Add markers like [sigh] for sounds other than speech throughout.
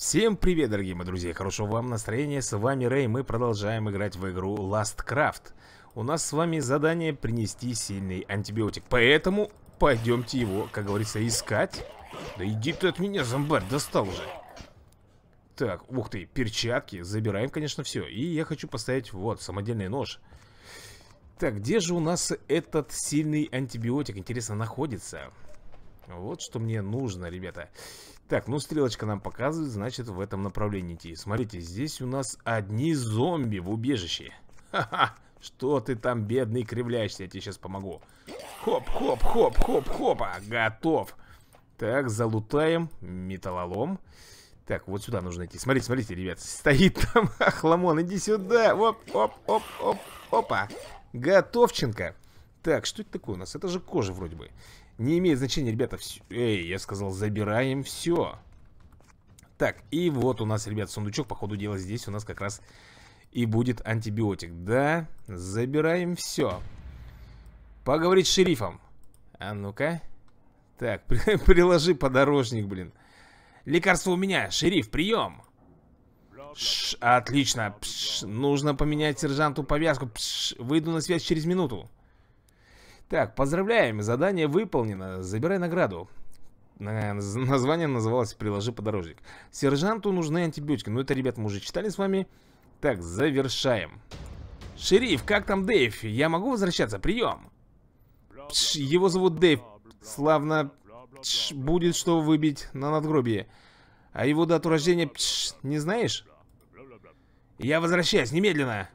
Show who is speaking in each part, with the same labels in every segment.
Speaker 1: Всем привет, дорогие мои друзья, хорошо вам настроения, с вами Рэй, мы продолжаем играть в игру Last Craft. У нас с вами задание принести сильный антибиотик, поэтому пойдемте его, как говорится, искать. Да иди ты от меня, зомбарь, достал уже. Так, ух ты, перчатки, забираем, конечно, все. И я хочу поставить, вот, самодельный нож. Так, где же у нас этот сильный антибиотик, интересно, находится? Вот что мне нужно, ребята так, ну стрелочка нам показывает, значит в этом направлении идти Смотрите, здесь у нас одни зомби в убежище Ха-ха, что ты там, бедный, кривляешься, я тебе сейчас помогу Хоп-хоп-хоп-хоп-хопа, готов Так, залутаем, металлолом так, вот сюда нужно идти. Смотрите, смотрите, ребят, стоит там [laughs] хламон. Иди сюда. Оп, оп, оп, оп, опа. Готовченко. Так, что это такое у нас? Это же кожа вроде бы. Не имеет значения, ребята, все... Эй, я сказал, забираем все. Так, и вот у нас, ребят, сундучок, по ходу дела, здесь у нас как раз и будет антибиотик. Да, забираем все. Поговорить с шерифом. А ну-ка. Так, при [laughs] приложи подорожник, блин. Лекарство у меня, шериф, прием. Ш отлично. Пш нужно поменять сержанту повязку. Пш выйду на связь через минуту. Так, поздравляем, задание выполнено. Забирай награду. Название называлось «Приложи подорожник». Сержанту нужны антибиотики. Ну, это, ребят, мы уже читали с вами. Так, завершаем. Шериф, как там Дэйв? Я могу возвращаться? Прием. Пш, его зовут Дэйв. Славно пш, будет что выбить на надгробии. А его дату рождения пш, не знаешь? Я возвращаюсь немедленно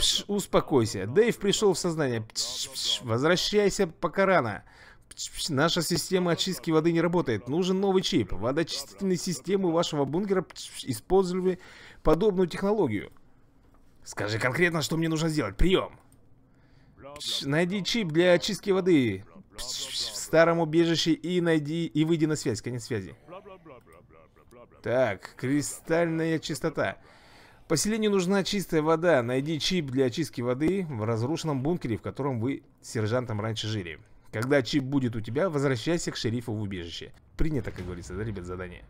Speaker 1: пш, успокойся. Дэйв пришел в сознание. Пш, пш, возвращайся пока рано. Пш, пш, наша система очистки воды не работает. Нужен новый чип. Водоочистительные системы вашего бункера пш, пш, использовали подобную технологию. Скажи конкретно, что мне нужно сделать. Прием. Пш, найди чип для очистки воды пш, пш, в старом убежище и найди и выйди на связь. Конец связи. Так, кристальная чистота. Поселению нужна чистая вода. Найди чип для очистки воды в разрушенном бункере, в котором вы с сержантом раньше жили. Когда чип будет у тебя, возвращайся к шерифу в убежище. Принято, как говорится, да, ребят, задание.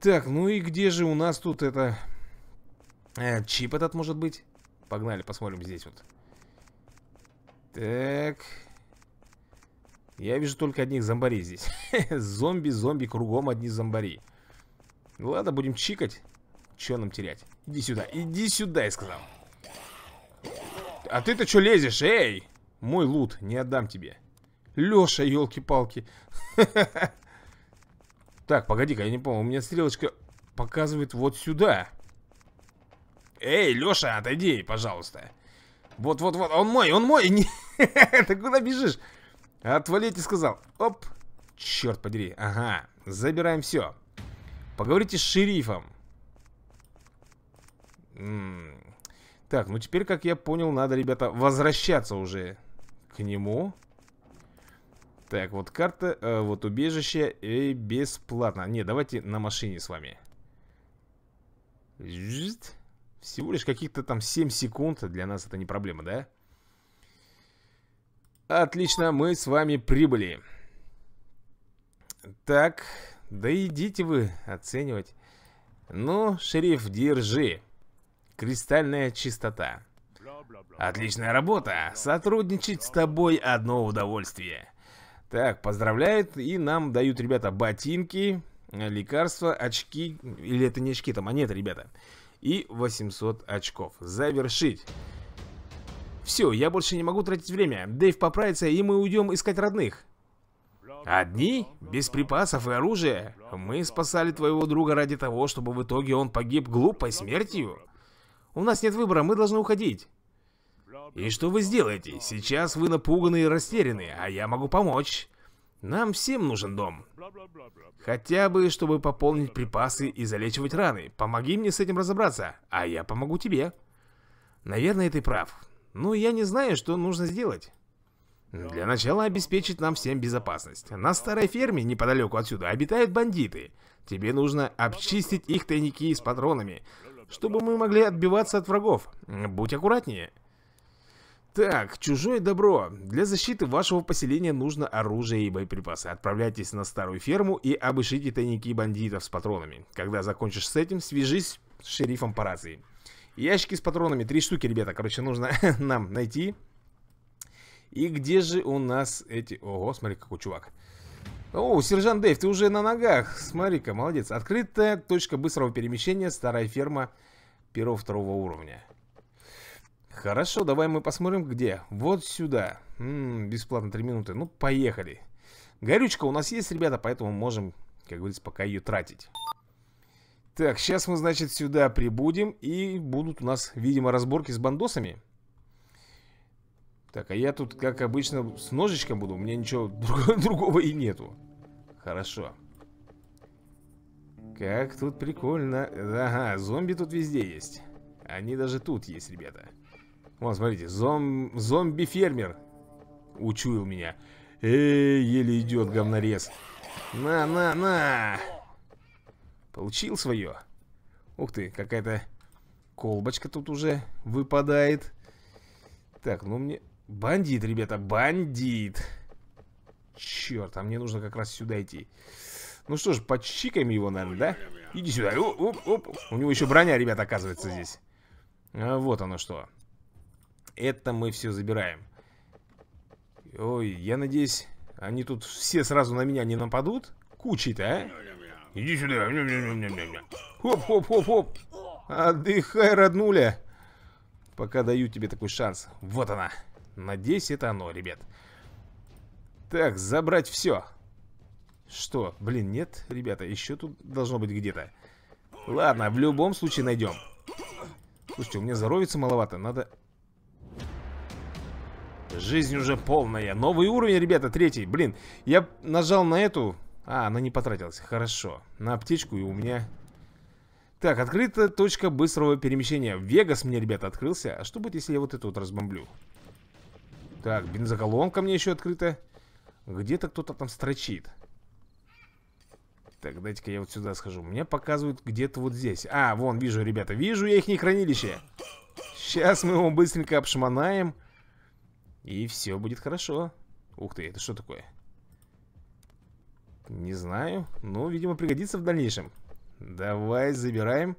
Speaker 1: Так, ну и где же у нас тут это... Э, чип этот может быть? Погнали, посмотрим здесь вот. Так. Я вижу только одних зомбарей здесь. [laughs] зомби, зомби, кругом одни зомбари. Ладно, будем чикать. Че нам терять? Иди сюда, иди сюда, я сказал. А ты-то что лезешь, эй? Мой лут, не отдам тебе. Леша, елки-палки. [laughs] Так, погоди-ка, я не помню, у меня стрелочка показывает вот сюда. Эй, Леша, отойди, пожалуйста. Вот-вот-вот, он мой, он мой. [laughs] Не... Ты куда бежишь? Отвалить, Отвалите, сказал. Оп, черт подери. Ага, забираем все. Поговорите с шерифом. М -м. Так, ну теперь, как я понял, надо, ребята, возвращаться уже к нему. Так, вот карта, э, вот убежище и э, бесплатно. Не, давайте на машине с вами. Всего лишь каких-то там 7 секунд. Для нас это не проблема, да? Отлично, мы с вами прибыли. Так, да идите вы оценивать. Ну, шериф, держи. Кристальная чистота. Отличная работа. Сотрудничать с тобой одно удовольствие. Так, поздравляют. И нам дают, ребята, ботинки, лекарства, очки. Или это не очки, там монеты, ребята. И 800 очков. Завершить. Все, я больше не могу тратить время. Дэйв поправится, и мы уйдем искать родных. Одни? Без припасов и оружия? Мы спасали твоего друга ради того, чтобы в итоге он погиб глупой смертью? У нас нет выбора, мы должны уходить. И что вы сделаете? Сейчас вы напуганы и растеряны, а я могу помочь. Нам всем нужен дом. Хотя бы, чтобы пополнить припасы и залечивать раны. Помоги мне с этим разобраться, а я помогу тебе. Наверное, ты прав. Но я не знаю, что нужно сделать. Для начала обеспечить нам всем безопасность. На старой ферме неподалеку отсюда обитают бандиты. Тебе нужно обчистить их тайники с патронами, чтобы мы могли отбиваться от врагов. Будь аккуратнее. Так, чужое добро. Для защиты вашего поселения нужно оружие и боеприпасы. Отправляйтесь на старую ферму и обыщите тайники бандитов с патронами. Когда закончишь с этим, свяжись с шерифом по рации. Ящики с патронами. Три штуки, ребята. Короче, нужно [laughs] нам найти. И где же у нас эти... Ого, смотри, какой чувак. О, сержант Дэйв, ты уже на ногах. Смотри-ка, молодец. Открытая точка быстрого перемещения, старая ферма первого второго уровня. Хорошо, давай мы посмотрим, где. Вот сюда. М -м, бесплатно 3 минуты. Ну, поехали. Горючка у нас есть, ребята, поэтому можем, как говорится, пока ее тратить. Так, сейчас мы, значит, сюда прибудем. И будут у нас, видимо, разборки с бандосами. Так, а я тут, как обычно, с ножичком буду. У меня ничего [laughs] друг другого и нету. Хорошо. Как тут прикольно. Ага, зомби тут везде есть. Они даже тут есть, ребята. Вот, смотрите, зом... зомби-фермер учуял меня. Эй, еле идет говнорез. На, на, на! Получил свое. Ух ты, какая-то колбочка тут уже выпадает. Так, ну мне... Бандит, ребята, бандит. Черт, а мне нужно как раз сюда идти. Ну что ж, подщикаем его, наверное, да? Иди сюда. Оп, оп, оп. У него еще броня, ребята, оказывается здесь. А вот оно что. Это мы все забираем. Ой, я надеюсь, они тут все сразу на меня не нападут? кучи то а? Иди сюда. Хоп, хоп, хоп, хоп. Отдыхай, роднуля. Пока даю тебе такой шанс. Вот она. Надеюсь, это оно, ребят. Так, забрать все. Что? Блин, нет, ребята, еще тут должно быть где-то. Ладно, в любом случае найдем. Слушайте, у меня здоровится маловато, надо... Жизнь уже полная. Новый уровень, ребята, третий. Блин, я нажал на эту... А, она не потратилась. Хорошо. На аптечку и у меня... Так, открыта точка быстрого перемещения. Вегас мне, ребята, открылся. А что будет, если я вот эту вот разбомблю? Так, бензоколонка мне еще открыта. Где-то кто-то там строчит. Так, дайте-ка я вот сюда схожу. Мне показывают где-то вот здесь. А, вон, вижу, ребята. Вижу я их не хранилище. Сейчас мы его быстренько обшмонаем. И все будет хорошо. Ух ты, это что такое? Не знаю. но, видимо, пригодится в дальнейшем. Давай, забираем.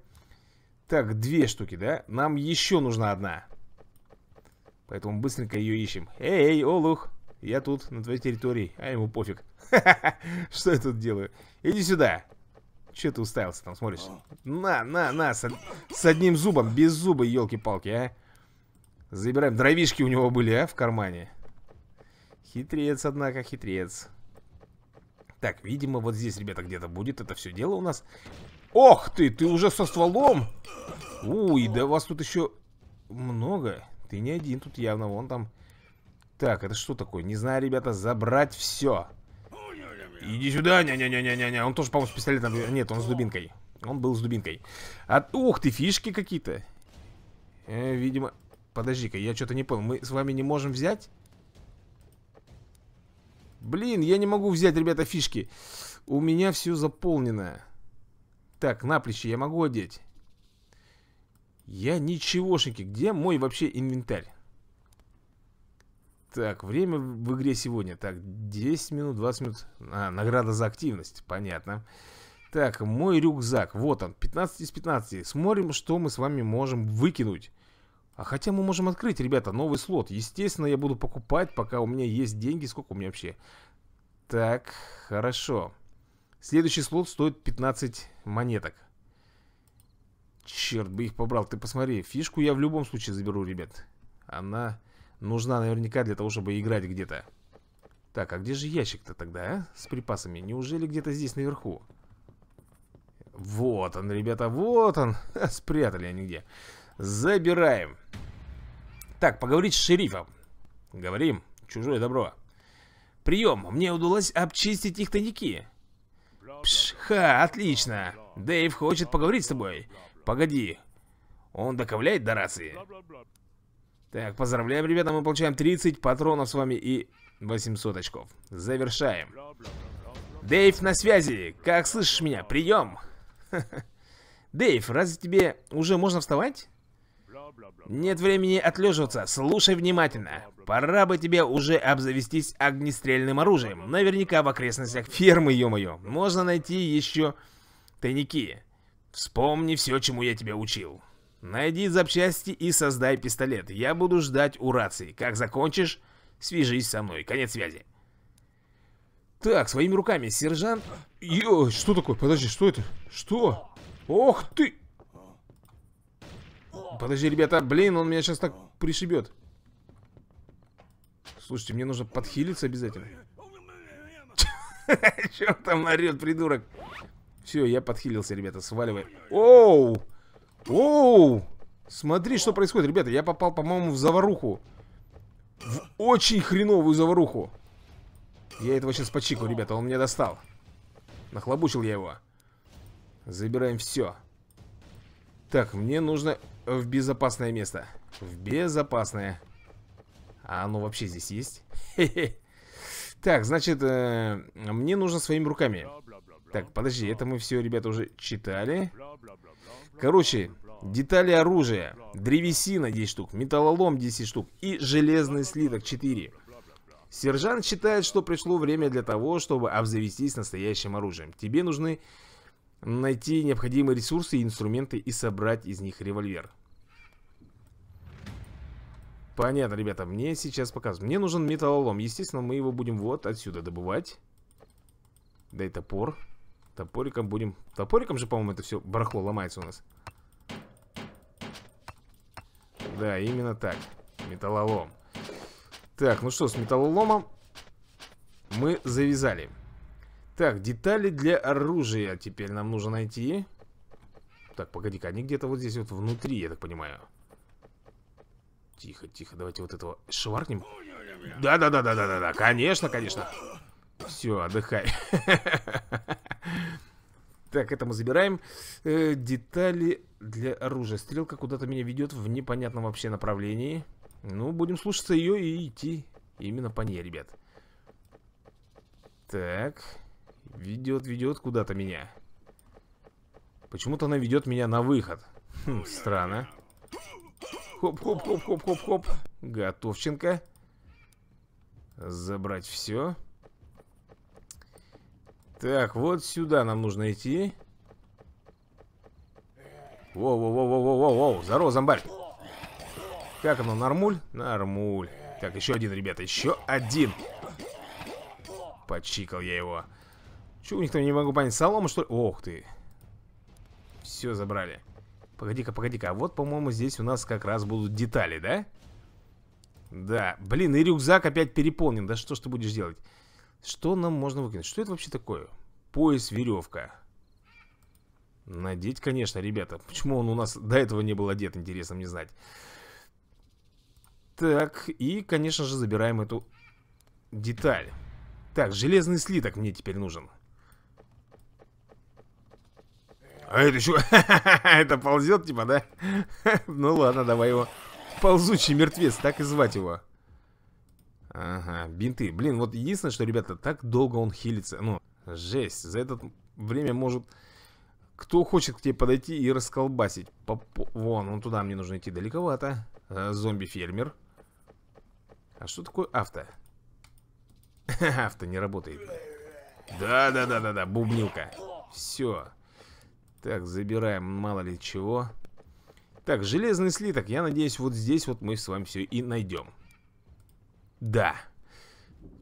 Speaker 1: Так, две штуки, да? Нам еще нужна одна. Поэтому быстренько ее ищем. Эй, эй, Олух, я тут, на твоей территории, а ему пофиг. [laughs] Что я тут делаю? Иди сюда. Че ты уставился там, смотришь? На, на, на, с, с одним зубом, без зуба, елки-палки, а. Забираем. Дровишки у него были, а, в кармане. Хитрец, однако, хитрец. Так, видимо, вот здесь, ребята, где-то будет это все дело у нас. Ох ты, ты уже со стволом! Уй, да вас тут еще много. Ты не один тут явно, вон там. Так, это что такое? Не знаю, ребята, забрать все. Иди сюда, ня-ня-ня-ня-ня. Он тоже, по-моему, с пистолетом... Нет, он с дубинкой. Он был с дубинкой. От... Ух ты, фишки какие-то. Э, видимо... Подожди-ка, я что-то не понял. Мы с вами не можем взять? Блин, я не могу взять, ребята, фишки. У меня все заполнено. Так, на плечи я могу одеть. Я ничегошеньки. Где мой вообще инвентарь? Так, время в игре сегодня. Так, 10 минут, 20 минут. А, награда за активность. Понятно. Так, мой рюкзак. Вот он, 15 из 15. Смотрим, что мы с вами можем выкинуть. А хотя мы можем открыть, ребята, новый слот. Естественно, я буду покупать, пока у меня есть деньги. Сколько у меня вообще? Так, хорошо. Следующий слот стоит 15 монеток. Черт бы их побрал, ты посмотри Фишку я в любом случае заберу, ребят Она нужна наверняка для того, чтобы играть где-то Так, а где же ящик-то тогда, а? С припасами, неужели где-то здесь наверху? Вот он, ребята, вот он [laughs] Спрятали они где Забираем Так, поговорить с шерифом Говорим, чужое добро Прием, мне удалось обчистить их тайники Пш, ха, отлично Дэйв хочет поговорить с тобой Погоди. Он доковляет до рации? Так, поздравляем, ребята, мы получаем 30 патронов с вами и 800 очков. Завершаем. Дэйв на связи. Как слышишь меня? Прием. [laughs] Дэйв, разве тебе уже можно вставать? Нет времени отлеживаться. Слушай внимательно. Пора бы тебе уже обзавестись огнестрельным оружием. Наверняка в окрестностях фермы, ё-моё. Можно найти еще тайники. Вспомни все, чему я тебя учил. Найди запчасти и создай пистолет. Я буду ждать у рации. Как закончишь, свяжись со мной. Конец связи. Так, своими руками сержант... Йо, что такое? Подожди, что это? Что? Ох ты! Подожди, ребята, блин, он меня сейчас так пришибет. Слушайте, мне нужно подхилиться обязательно. [laughs] Чё там орёт, придурок? Все, я подхилился, ребята, сваливаем. Оу! Оу! Смотри, что происходит, ребята. Я попал, по-моему, в заваруху. В очень хреновую заваруху. Я этого сейчас почику, ребята. Он меня достал. Нахлобучил я его. Забираем все. Так, мне нужно в безопасное место. В безопасное. А оно вообще здесь есть? [laughs] Хе -хе. Так, значит, э, мне нужно своими руками так, подожди, это мы все, ребята, уже читали. Короче, детали оружия. Древесина 10 штук, металлолом 10 штук и железный слиток 4. Сержант считает, что пришло время для того, чтобы обзавестись настоящим оружием. Тебе нужны найти необходимые ресурсы и инструменты и собрать из них револьвер. Понятно, ребята, мне сейчас показывают. Мне нужен металлолом. Естественно, мы его будем вот отсюда добывать. Дай топор. Топориком будем... Топориком же, по-моему, это все барахло ломается у нас. Да, именно так. Металлолом. Так, ну что, с металлоломом мы завязали. Так, детали для оружия теперь нам нужно найти. Так, погоди-ка, они где-то вот здесь вот внутри, я так понимаю. Тихо, тихо, давайте вот этого шваркнем. Да-да-да-да-да-да, конечно, конечно. Все, отдыхай. [laughs] Так, это мы забираем. Э, детали для оружия. Стрелка куда-то меня ведет в непонятном вообще направлении. Ну, будем слушаться ее и идти именно по ней, ребят. Так. Ведет, ведет куда-то меня. Почему-то она ведет меня на выход. Хм, странно. Хоп-хоп-хоп-хоп-хоп-хоп. Готовченко. Забрать все. Так, вот сюда нам нужно идти. Воу-воу-воу-воу-воу-воу. Здорово, зомбарь. Как оно, нормуль? Нормуль. Так, еще один, ребята, еще один. Почикал я его. Чего у них там, не могу понять, солома, что ли? Ох ты. Все забрали. Погоди-ка, погоди-ка. А вот, по-моему, здесь у нас как раз будут детали, да? Да. Блин, и рюкзак опять переполнен. Да что ж ты будешь делать? Что нам можно выкинуть? Что это вообще такое? Пояс, веревка. Надеть, конечно, ребята. Почему он у нас до этого не был одет, интересно мне знать. Так, и, конечно же, забираем эту деталь. Так, железный слиток мне теперь нужен. А это что? [laughs] это ползет, типа, да? [laughs] ну ладно, давай его. Ползучий мертвец, так и звать его. Ага, бинты. Блин, вот единственное, что, ребята, так долго он хилится. Ну, жесть. За это время может... Кто хочет к тебе подойти и расколбасить? Поп... Вон, он туда мне нужно идти далековато. А, Зомби-фермер. А что такое авто? [laughs] Авто не работает. Да-да-да-да-да, бубнилка. Все. Так, забираем мало ли чего. Так, железный слиток. Я надеюсь, вот здесь вот мы с вами все и найдем. Да.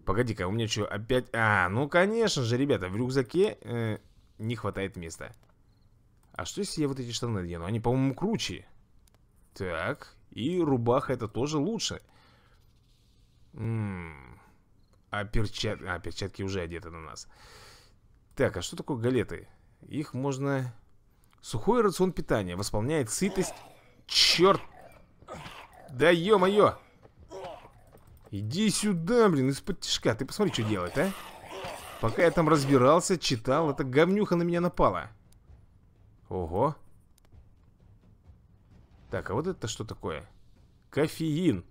Speaker 1: Погоди-ка, у меня что, опять... А, ну, конечно же, ребята, в рюкзаке э, не хватает места. А что, если я вот эти штаны надену? Они, по-моему, круче. Так, и рубаха это тоже лучше. М м-м. -м -м. А, перчат... а, перчатки уже одеты на нас. Так, а что такое галеты? Их можно... Сухой рацион питания восполняет сытость... Черт! Да ё-моё! Иди сюда, блин, из-под тишка. Ты посмотри, что делает, а? Пока я там разбирался, читал, эта говнюха на меня напала. Ого. Так, а вот это что такое? Кофеин.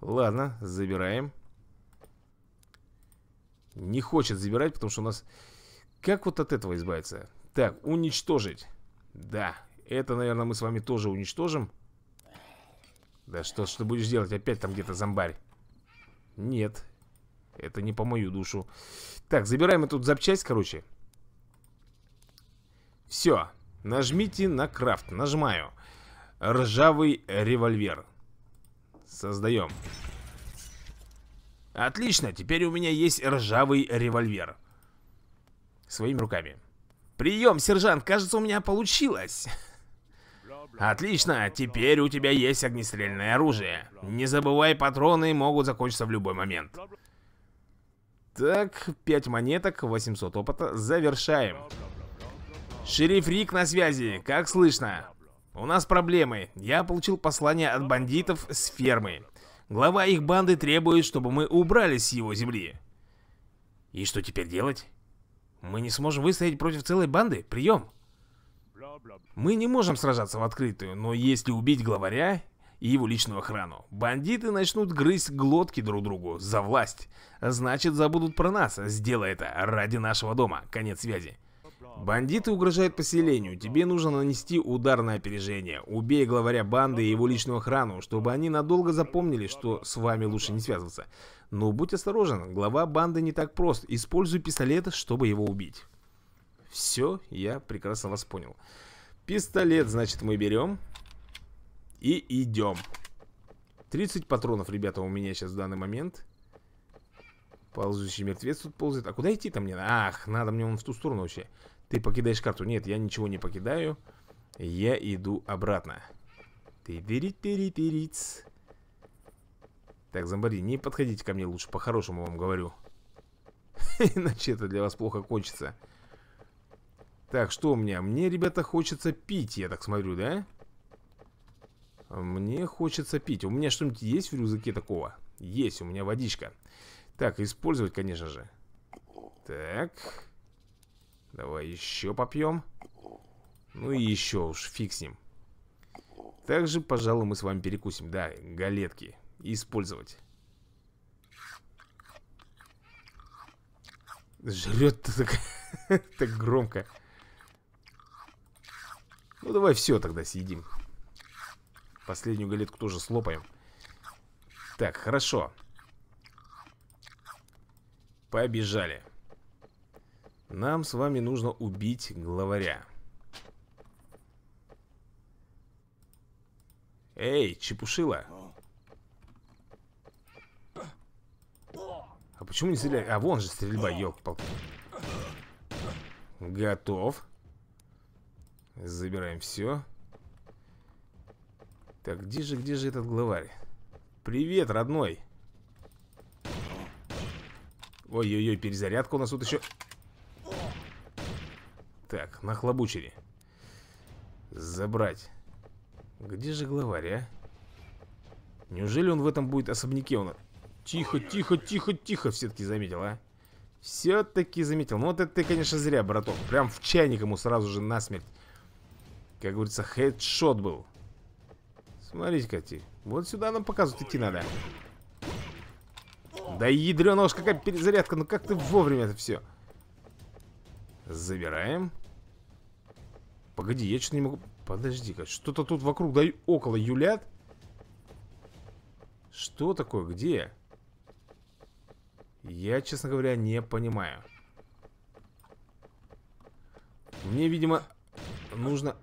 Speaker 1: Ладно, забираем. Не хочет забирать, потому что у нас... Как вот от этого избавиться? Так, уничтожить. Да, это, наверное, мы с вами тоже уничтожим. Да что ж ты будешь делать? Опять там где-то зомбарь. Нет. Это не по мою душу. Так, забираем эту запчасть, короче. Все. Нажмите на крафт. Нажимаю. Ржавый револьвер. Создаем. Отлично, теперь у меня есть ржавый револьвер. Своими руками. Прием, сержант, кажется, у меня получилось. Отлично, теперь у тебя есть огнестрельное оружие. Не забывай, патроны могут закончиться в любой момент. Так, 5 монеток, 800 опыта, завершаем. Шериф Рик на связи, как слышно? У нас проблемы. Я получил послание от бандитов с фермы. Глава их банды требует, чтобы мы убрались с его земли. И что теперь делать? Мы не сможем выстоять против целой банды? Прием! Мы не можем сражаться в открытую, но если убить главаря и его личную охрану, бандиты начнут грызть глотки друг другу за власть. Значит, забудут про нас. Сделай это ради нашего дома. Конец связи. Бандиты угрожают поселению. Тебе нужно нанести удар на опережение. Убей главаря банды и его личную охрану, чтобы они надолго запомнили, что с вами лучше не связываться. Но будь осторожен, глава банды не так прост. Используй пистолет, чтобы его убить. Все, я прекрасно вас понял. Пистолет, значит, мы берем. И идем. 30 патронов, ребята, у меня сейчас в данный момент. Ползущий мертвец тут ползает. А куда идти-то мне? Ах, надо мне он в ту сторону вообще. Ты покидаешь карту. Нет, я ничего не покидаю. Я иду обратно. Ты-дыри-тыри-тыриц. Так, зомбари, не подходите ко мне лучше, по-хорошему вам говорю. [laughs] Иначе это для вас плохо кончится. Так, что у меня? Мне, ребята, хочется пить, я так смотрю, да? Мне хочется пить. У меня что-нибудь есть в рюкзаке такого? Есть, у меня водичка. Так, использовать, конечно же. Так. Давай еще попьем. Ну и еще уж, фиг с ним. Также, пожалуй, мы с вами перекусим. Да, галетки. Использовать. Жрет-то так, [laughs] так громко. Ну давай все тогда съедим. Последнюю галетку тоже слопаем. Так, хорошо. Побежали. Нам с вами нужно убить главаря. Эй, чепушила. А почему не стреляй? А вон же стрельба, елки-палки. Готов. Забираем все. Так, где же, где же этот главарь? Привет, родной. Ой-ой-ой, перезарядка у нас тут еще. Так, нахлобучили. Забрать. Где же главарь, а? Неужели он в этом будет особняке? Он... Тихо, тихо, тихо, тихо, все-таки заметил, а? Все-таки заметил. Ну вот это ты, конечно, зря, браток. Прям в чайник ему сразу же насмерть как говорится, хедшот был. Смотрите, Кати. Вот сюда нам показывают идти надо. Да ядрена уж какая перезарядка. Ну как ты вовремя это все? Забираем. Погоди, я что-то не могу... Подожди-ка, что-то тут вокруг, да и около юлят. Что такое? Где? Я, честно говоря, не понимаю. Мне, видимо, нужно...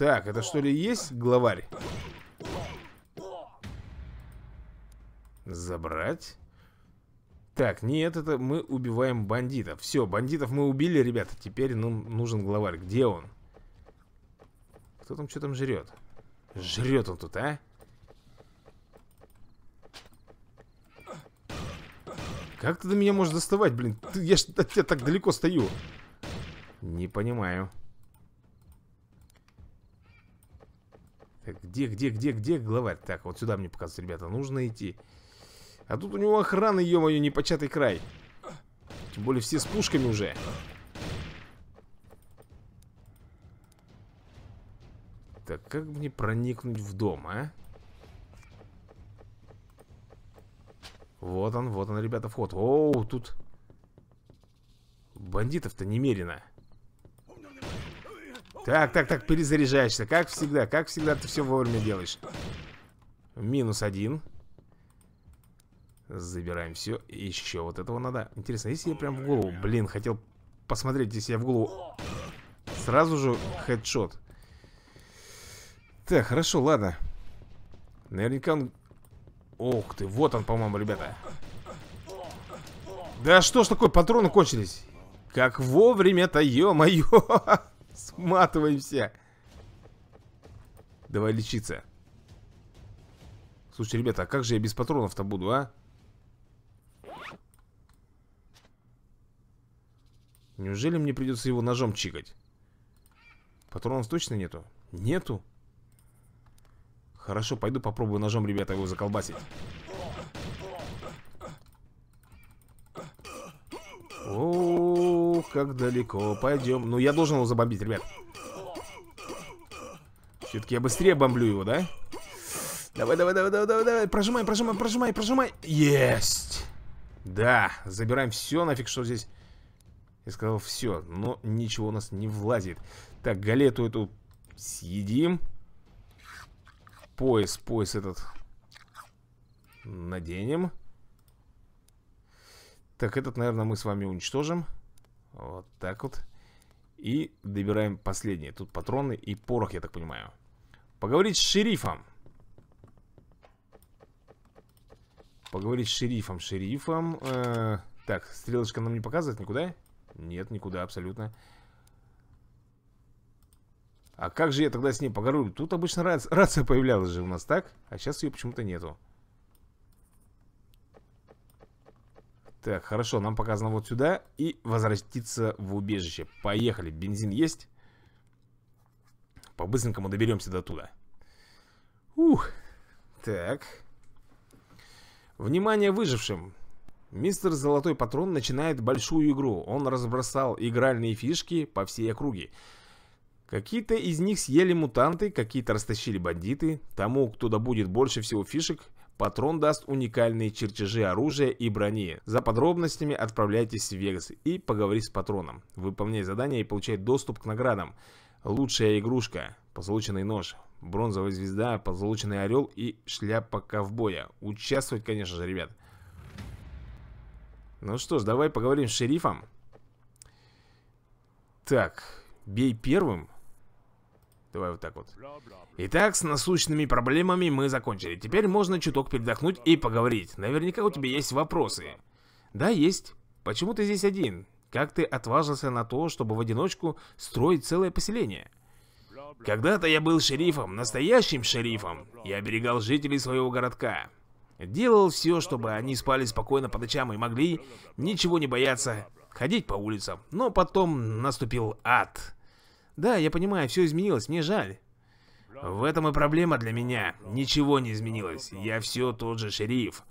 Speaker 1: Так, это что ли есть главарь? Забрать. Так, нет, это мы убиваем бандитов. Все, бандитов мы убили, ребята. Теперь нам нужен главарь. Где он? Кто там что там жрет? Жрет он тут, а? Как ты до меня можешь доставать, блин? Ты, я ж от тебя так далеко стою. Не понимаю. где, где, где, где главарь? Так, вот сюда мне показывается, ребята, нужно идти А тут у него охрана, ё-моё, непочатый край Тем более все с пушками уже Так, как мне проникнуть в дом, а? Вот он, вот он, ребята, вход Оу, тут бандитов-то немерено так, так, так, перезаряжаешься. Как всегда, как всегда ты все вовремя делаешь. Минус один. Забираем все. Еще вот этого надо. Интересно, если я прям в голову... Блин, хотел посмотреть, если я в голову... Сразу же хедшот. Так, хорошо, ладно. Наверняка он... Ох ты, вот он, по-моему, ребята. Да что ж такое, патроны кончились. Как вовремя-то, ё-моё. [laughs] Сматываемся. Давай лечиться. Слушай, ребята, а как же я без патронов-то буду, а? Неужели мне придется его ножом чикать? Патронов точно нету? Нету. Хорошо, пойду попробую ножом, ребята, его заколбасить. О, -о, -о, -о как далеко. Пойдем. Ну, я должен его забомбить, ребят. Все-таки я быстрее бомблю его, да? Давай, давай, давай, давай, давай, давай. Прожимай, прожимай, прожимай, прожимай. Есть. Да, забираем все нафиг, что здесь. Я сказал все, но ничего у нас не влазит. Так, галету эту съедим. Пояс, пояс этот наденем. Так, этот, наверное, мы с вами уничтожим. Вот так вот. И добираем последние. Тут патроны и порох, я так понимаю. Поговорить с шерифом. Поговорить с шерифом. Шерифом. Э, -э так, стрелочка нам не показывает никуда? Нет, никуда абсолютно. А как же я тогда с ней поговорю? Тут обычно рация, рация появлялась же у нас, так? А сейчас ее почему-то нету. Так, хорошо, нам показано вот сюда и возвратиться в убежище. Поехали, бензин есть. По-быстренькому доберемся до туда. Ух, так. Внимание выжившим. Мистер Золотой Патрон начинает большую игру. Он разбросал игральные фишки по всей округе. Какие-то из них съели мутанты, какие-то растащили бандиты. Тому, кто добудет больше всего фишек, Патрон даст уникальные чертежи оружия и брони. За подробностями отправляйтесь в Вегас и поговори с патроном. Выполняй задание и получай доступ к наградам. Лучшая игрушка, позолоченный нож, бронзовая звезда, позолоченный орел и шляпа ковбоя. Участвовать, конечно же, ребят. Ну что ж, давай поговорим с шерифом. Так, бей первым. Давай вот так вот. Итак, с насущными проблемами мы закончили. Теперь можно чуток передохнуть и поговорить. Наверняка у тебя есть вопросы. Да, есть. Почему ты здесь один? Как ты отважился на то, чтобы в одиночку строить целое поселение? Когда-то я был шерифом, настоящим шерифом. Я оберегал жителей своего городка. Делал все, чтобы они спали спокойно по ночам и могли ничего не бояться, ходить по улицам. Но потом наступил ад. Да, я понимаю, все изменилось, мне жаль. В этом и проблема для меня. Ничего не изменилось. Я все тот же шериф.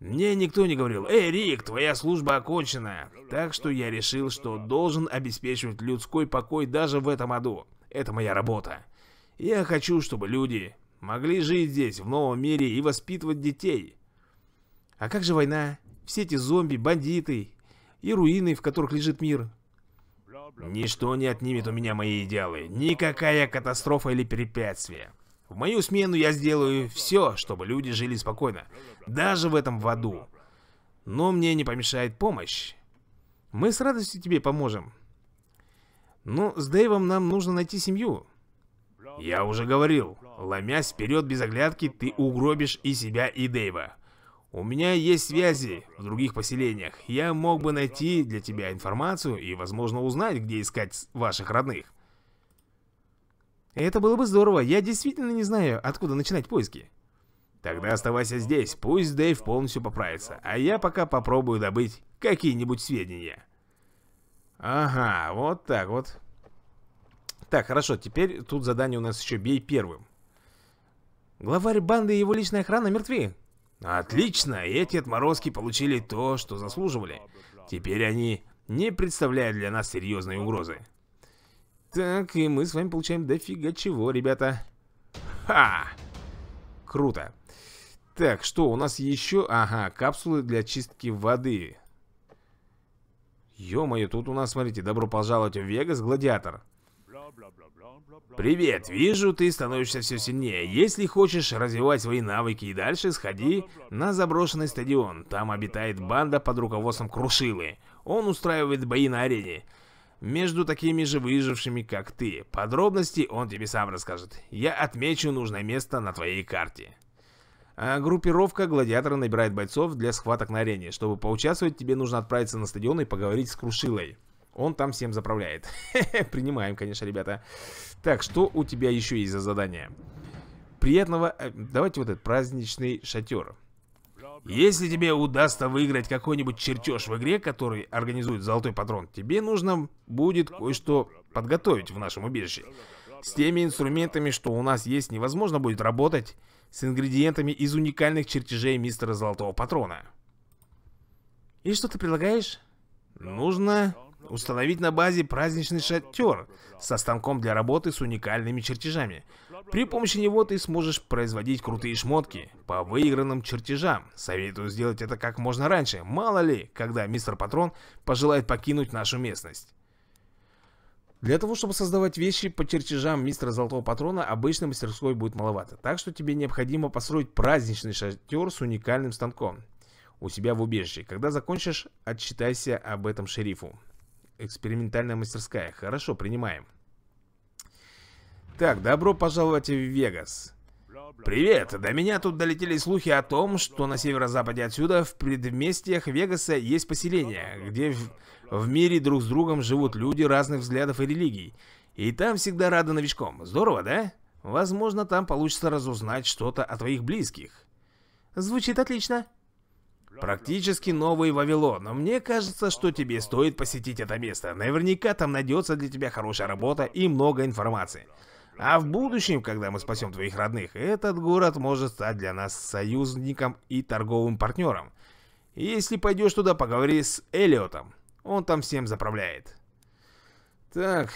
Speaker 1: Мне никто не говорил, «Эй, Рик, твоя служба окончена!» Так что я решил, что должен обеспечивать людской покой даже в этом аду. Это моя работа. Я хочу, чтобы люди могли жить здесь, в новом мире, и воспитывать детей. А как же война? Все эти зомби, бандиты и руины, в которых лежит мир. Ничто не отнимет у меня мои идеалы. Никакая катастрофа или препятствие. В мою смену я сделаю все, чтобы люди жили спокойно. Даже в этом в аду. Но мне не помешает помощь. Мы с радостью тебе поможем. Но с Дэйвом нам нужно найти семью. Я уже говорил. Ломясь вперед без оглядки, ты угробишь и себя, и Дэйва. У меня есть связи в других поселениях. Я мог бы найти для тебя информацию и, возможно, узнать, где искать ваших родных. Это было бы здорово. Я действительно не знаю, откуда начинать поиски. Тогда оставайся здесь, пусть Дэйв полностью поправится, а я пока попробую добыть какие-нибудь сведения. Ага, вот так вот. Так, хорошо, теперь тут задание у нас еще «Бей первым». Главарь банды и его личная охрана мертвы. Отлично, эти отморозки получили то, что заслуживали. Теперь они не представляют для нас серьезной угрозы. Так, и мы с вами получаем дофига чего, ребята. Ха! Круто. Так, что у нас еще? Ага, капсулы для чистки воды. Ё-моё, тут у нас, смотрите, добро пожаловать в Вегас, гладиатор. Привет, вижу, ты становишься все сильнее. Если хочешь развивать свои навыки и дальше, сходи на заброшенный стадион. Там обитает банда под руководством Крушилы. Он устраивает бои на арене. Между такими же выжившими, как ты. Подробности он тебе сам расскажет. Я отмечу нужное место на твоей карте. А группировка гладиатора набирает бойцов для схваток на арене. Чтобы поучаствовать, тебе нужно отправиться на стадион и поговорить с Крушилой. Он там всем заправляет. [laughs] Принимаем, конечно, ребята. Так, что у тебя еще есть за задание? Приятного... Э, давайте вот этот праздничный шатер. Если тебе удастся выиграть какой-нибудь чертеж в игре, который организует Золотой Патрон, тебе нужно будет кое-что подготовить в нашем убежище. С теми инструментами, что у нас есть, невозможно будет работать с ингредиентами из уникальных чертежей мистера Золотого Патрона. И что ты предлагаешь? Нужно Установить на базе праздничный шатер со станком для работы с уникальными чертежами. При помощи него ты сможешь производить крутые шмотки по выигранным чертежам. Советую сделать это как можно раньше, мало ли, когда мистер Патрон пожелает покинуть нашу местность. Для того, чтобы создавать вещи по чертежам мистера Золотого Патрона, обычной мастерской будет маловато. Так что тебе необходимо построить праздничный шатер с уникальным станком у себя в убежище. Когда закончишь, отчитайся об этом шерифу. Экспериментальная мастерская. Хорошо, принимаем. Так, добро пожаловать в Вегас. Привет! До меня тут долетели слухи о том, что на северо-западе отсюда, в предместьях Вегаса, есть поселение, где в, в мире друг с другом живут люди разных взглядов и религий. И там всегда рады новичком. Здорово, да? Возможно, там получится разузнать что-то о твоих близких. Звучит отлично. Практически новый Вавилон, но мне кажется, что тебе стоит посетить это место. Наверняка там найдется для тебя хорошая работа и много информации. А в будущем, когда мы спасем твоих родных, этот город может стать для нас союзником и торговым партнером. Если пойдешь туда, поговори с Элиотом. Он там всем заправляет. Так,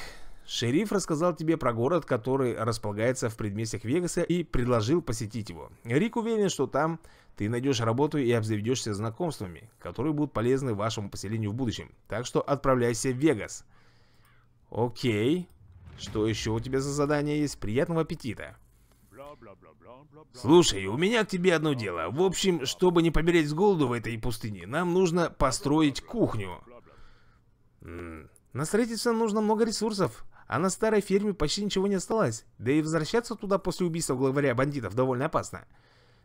Speaker 1: шериф рассказал тебе про город, который располагается в предместьях Вегаса и предложил посетить его. Рик уверен, что там ты найдешь работу и обзаведешься знакомствами, которые будут полезны вашему поселению в будущем. Так что отправляйся в Вегас. Окей. Что еще у тебя за задание есть? Приятного аппетита. Слушай, у меня к тебе одно дело. В общем, чтобы не помереть с голоду в этой пустыне, нам нужно построить кухню. На строительство нужно много ресурсов, а на старой ферме почти ничего не осталось. Да и возвращаться туда после убийства главаря бандитов довольно опасно.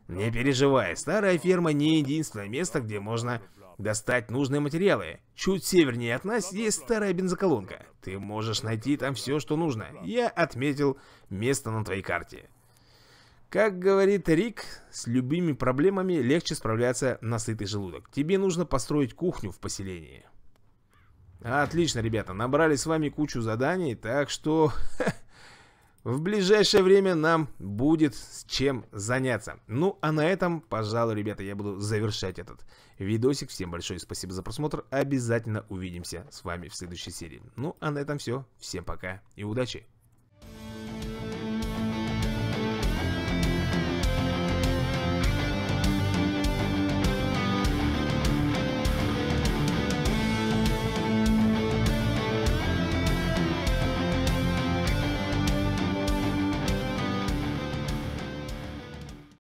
Speaker 1: Не переживай, старая ферма не единственное место, где можно достать нужные материалы. Чуть севернее от нас есть старая бензоколонка. Ты можешь найти там все, что нужно. Я отметил место на твоей карте. Как говорит Рик, с любыми проблемами легче справляться на сытый желудок. Тебе нужно построить кухню в поселении. Отлично, ребята, набрали с вами кучу заданий, так что [laughs] В ближайшее время нам будет с чем заняться. Ну, а на этом, пожалуй, ребята, я буду завершать этот видосик. Всем большое спасибо за просмотр. Обязательно увидимся с вами в следующей серии. Ну, а на этом все. Всем пока и удачи!